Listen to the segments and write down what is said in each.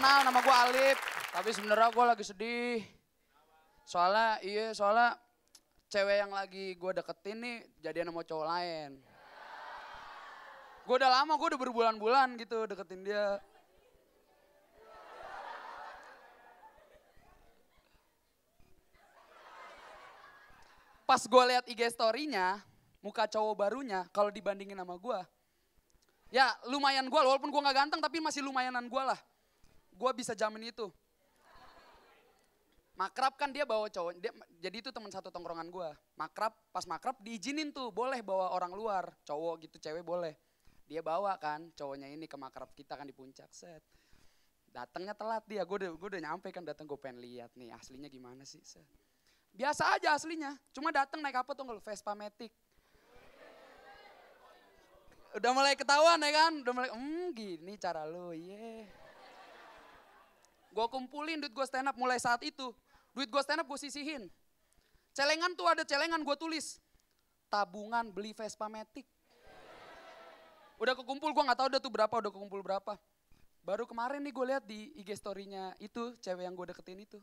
kenal, nama gue Alip. Tapi sebenarnya gue lagi sedih. Soalnya, iya soalnya cewek yang lagi gue deketin nih jadian sama cowok lain. Gue udah lama, gue udah berbulan-bulan gitu deketin dia. Pas gue liat IG story-nya, muka cowok barunya kalau dibandingin sama gue. Ya lumayan gue, walaupun gue gak ganteng tapi masih lumayanan gue lah. Gue bisa jamin itu. Makrab kan dia bawa cowok, dia, jadi itu teman satu tongkrongan gue. Makrab, pas makrab diizinin tuh, boleh bawa orang luar, cowok gitu, cewek boleh. Dia bawa kan cowoknya ini ke makrab kita kan di puncak, set. Datangnya telat dia, gue udah, gue udah nyampe kan datang gue pengen lihat nih aslinya gimana sih, set. Biasa aja aslinya, cuma datang naik apa tuh Vespa Matic. Udah mulai ketahuan ya kan, udah mulai, hmm gini cara lu, Yeah. Gue kumpulin duit gue stand up mulai saat itu. Duit gue stand up gue sisihin. Celengan tuh ada celengan gue tulis. Tabungan beli Vespa Matic. Udah kekumpul gue gak tau udah tuh berapa, udah kekumpul berapa. Baru kemarin nih gue lihat di IG story-nya itu, cewek yang gue deketin itu.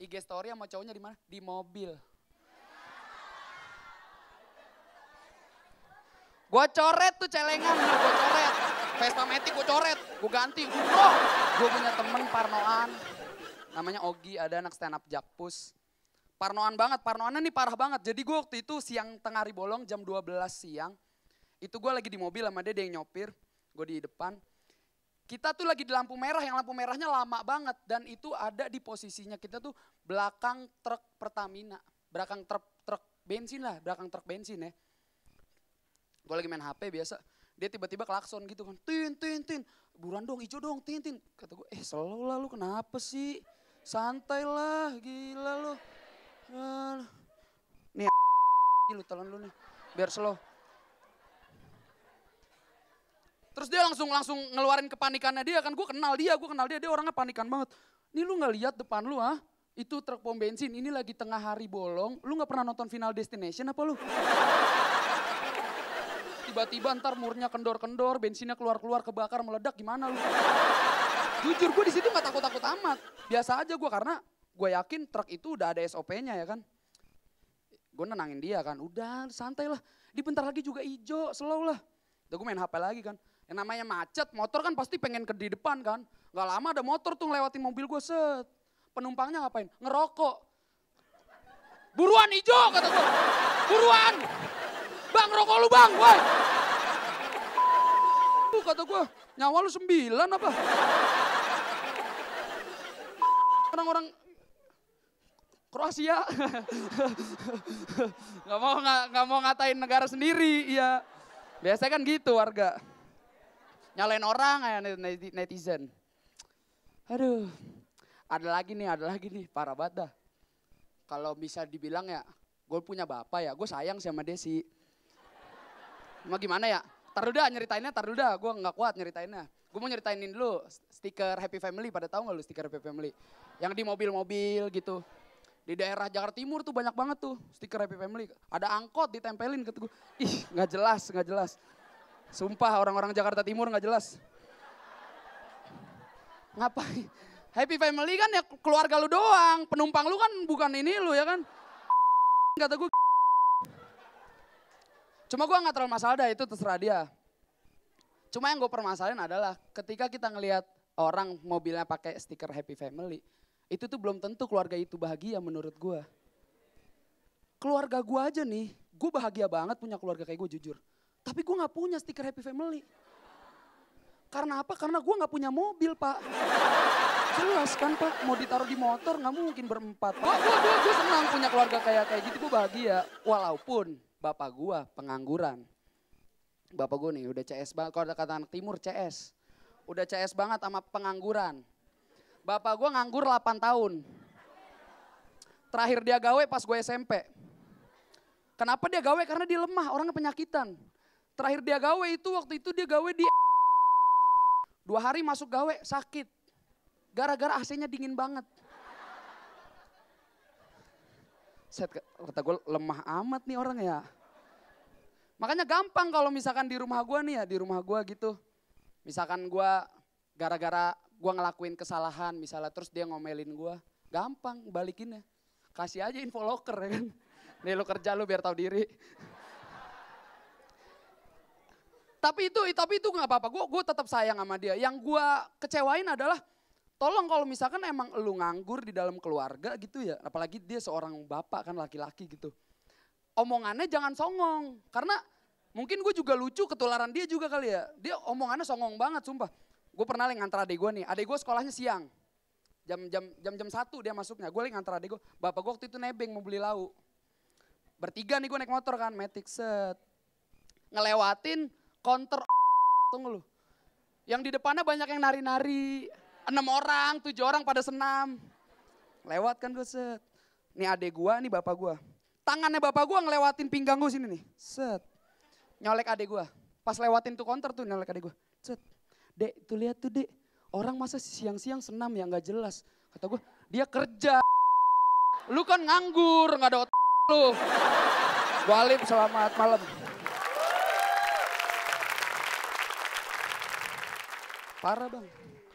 IG story sama cowoknya di mana? Di mobil. gue coret tuh celengan, gue coret. Vespa Matic gue coret, gue ganti. Oh, gue punya temen Parnoan. Namanya Ogi, ada anak stand up Jakpus. Parnoan banget, Parnoannya nih parah banget. Jadi gue waktu itu siang tengah hari bolong jam 12 siang. Itu gue lagi di mobil sama dia, dia yang nyopir. Gue di depan. Kita tuh lagi di lampu merah, yang lampu merahnya lama banget. Dan itu ada di posisinya kita tuh belakang truk Pertamina. Belakang truk, truk bensin lah, belakang truk bensin ya. Gue lagi main HP biasa, dia tiba-tiba klakson gitu kan, tin, tin, tin, buruan dong, hijau dong, tin, tin. Kata gue, eh selalu lah lu kenapa sih? Santai lah, gila lu. Nih lu telan lu nih, biar slow. Terus dia langsung langsung ngeluarin kepanikannya dia kan gue kenal dia, gue kenal dia, dia orangnya panikan banget. Nih lu nggak lihat depan lu ah? Itu truk pom bensin, ini lagi tengah hari bolong. Lu nggak pernah nonton Final Destination apa lu? tiba-tiba ntar murnya kendor-kendor, bensinnya keluar-keluar kebakar meledak gimana lu? Jujur gue di situ nggak takut-takut amat. Biasa aja gue karena gue yakin truk itu udah ada SOP-nya ya kan. Gue nenangin dia kan, udah santai lah. Di bentar lagi juga ijo, slow lah. Udah gue main HP lagi kan. Yang namanya macet, motor kan pasti pengen ke di depan kan. Gak lama ada motor tuh ngelewatin mobil gue set. Penumpangnya ngapain? Ngerokok. Buruan ijo kata gue. Buruan. Bang, rokok lu bang, woi. Tuh kata gue, nyawa lu sembilan apa? Orang-orang Kroasia. nggak mau nggak, nggak mau ngatain negara sendiri, iya. Biasanya kan gitu warga. Nyalain orang ya netizen. Aduh, ada lagi nih, ada lagi nih, parah banget dah. Kalau bisa dibilang ya, gue punya bapak ya, gue sayang sama Desi. Mau gimana ya? Taruh dah nyeritainnya, taruh dah. Gue nggak kuat nyeritainnya. Gue mau nyeritainin dulu stiker Happy Family. Pada tahu nggak lu stiker Happy Family? Yang di mobil-mobil gitu. Di daerah Jakarta Timur tuh banyak banget tuh stiker Happy Family. Ada angkot ditempelin ke gue. Ih nggak jelas, nggak jelas. Sumpah orang-orang Jakarta Timur nggak jelas. Ngapain? Happy family kan ya keluarga lu doang. Penumpang lu kan bukan ini lu ya kan. Kata gue Cuma gue gak terlalu masalah dah itu terserah dia. Cuma yang gue permasalahin adalah ketika kita ngelihat orang mobilnya pakai stiker happy family, itu tuh belum tentu keluarga itu bahagia menurut gue. Keluarga gue aja nih, gue bahagia banget punya keluarga kayak gue jujur. Tapi gue gak punya stiker happy family. Karena apa? Karena gue gak punya mobil pak. Jelas kan pak, mau ditaruh di motor gak mungkin berempat. gue senang punya keluarga kayak kayak gitu, gue bahagia. Walaupun bapak gua pengangguran. Bapak gua nih udah CS banget, kalau kata anak timur CS. Udah CS banget sama pengangguran. Bapak gua nganggur 8 tahun. Terakhir dia gawe pas gue SMP. Kenapa dia gawe? Karena dia lemah, orangnya penyakitan. Terakhir dia gawe itu waktu itu dia gawe di Dua hari masuk gawe sakit. Gara-gara AC-nya dingin banget. set kata gue lemah amat nih orang ya. Makanya gampang kalau misalkan di rumah gue nih ya, di rumah gue gitu. Misalkan gue gara-gara gue ngelakuin kesalahan misalnya terus dia ngomelin gue. Gampang balikin ya Kasih aja info locker ya kan. Nih lu kerja lu biar tahu diri. tapi itu tapi itu nggak apa-apa. Gue gue tetap sayang sama dia. Yang gue kecewain adalah tolong kalau misalkan emang lu nganggur di dalam keluarga gitu ya, apalagi dia seorang bapak kan laki-laki gitu. Omongannya jangan songong, karena mungkin gue juga lucu ketularan dia juga kali ya. Dia omongannya songong banget sumpah. Gue pernah lagi ngantar adek gue nih, adek gue sekolahnya siang. Jam jam jam jam satu dia masuknya, gue lagi ngantar adek gue. Bapak gue waktu itu nebeng mau beli lauk. Bertiga nih gue naik motor kan, metik set. Ngelewatin konter tunggu lu. Yang di depannya banyak yang nari-nari enam orang, tujuh orang pada senam. Lewat kan gue set. Ini adek gue, ini bapak gue. Tangannya bapak gue ngelewatin pinggang gue sini nih. Set. Nyolek adek gue. Pas lewatin tuh konter tuh nyolek adek gue. Set. Dek, tuh lihat tuh dek. Orang masa siang-siang senam ya gak jelas. Kata gue, dia kerja. Lu kan nganggur, nggak ada otak lu. Walid, selamat malam. Parah bang.